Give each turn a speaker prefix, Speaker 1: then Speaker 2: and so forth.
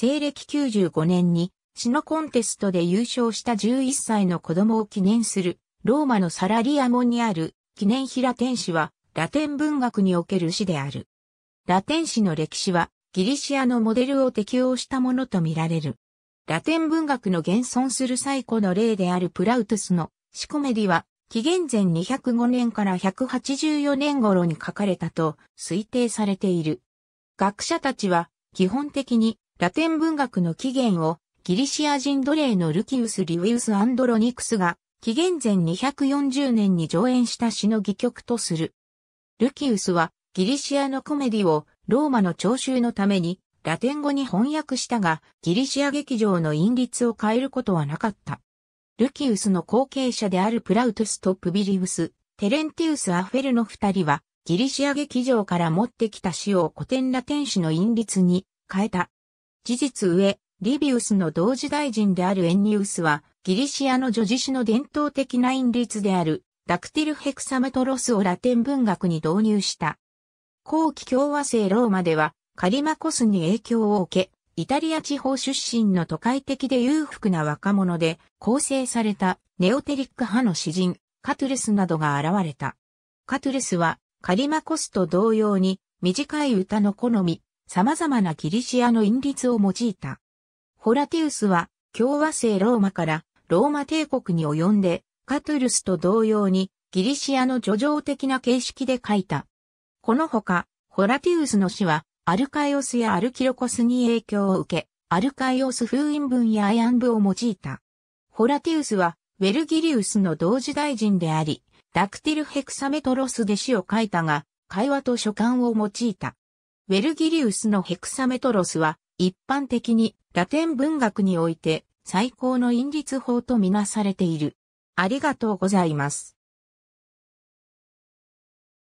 Speaker 1: 西暦95年に、詩のコンテストで優勝した11歳の子供を記念する、ローマのサラリアモンにある、記念平ラテンは、ラテン文学における詩である。ラテン詩の歴史は、ギリシアのモデルを適用したものとみられる。ラテン文学の現存する最古の例であるプラウトスのシコメディは、紀元前205年から184年頃に書かれたと推定されている。学者たちは基本的にラテン文学の起源をギリシア人奴隷のルキウス・リウィウス・アンドロニクスが紀元前240年に上演した詩の戯曲とする。ルキウスはギリシアのコメディをローマの聴衆のためにラテン語に翻訳したがギリシア劇場の韻律を変えることはなかった。ルキウスの後継者であるプラウトスとプビリウス、テレンティウス・アフェルの二人はギリシア劇場から持ってきた詩を古典ラテン詩の韻律に変えた。事実上、リビウスの同時大臣であるエンニウスは、ギリシアの女子史の伝統的な韻律である、ダクティルヘクサメトロスをラテン文学に導入した。後期共和制ローマでは、カリマコスに影響を受け、イタリア地方出身の都会的で裕福な若者で構成されたネオテリック派の詩人、カトゥレスなどが現れた。カトゥレスはカリマコスと同様に短い歌の好み、様々なギリシアの韻律を用いた。ホラティウスは共和制ローマからローマ帝国に及んでカトゥルスと同様にギリシアの叙情的な形式で書いた。このほか、ホラティウスの詩はアルカイオスやアルキロコスに影響を受け、アルカイオス封印文やアン部を用いた。ホラティウスはウェルギリウスの同時大臣であり、ダクティルヘクサメトロスで詩を書いたが、会話と書簡を用いた。ウェルギリウスのヘクサメトロスは、一般的にラテン文学において最高の因律法とみなされている。ありがとうございます。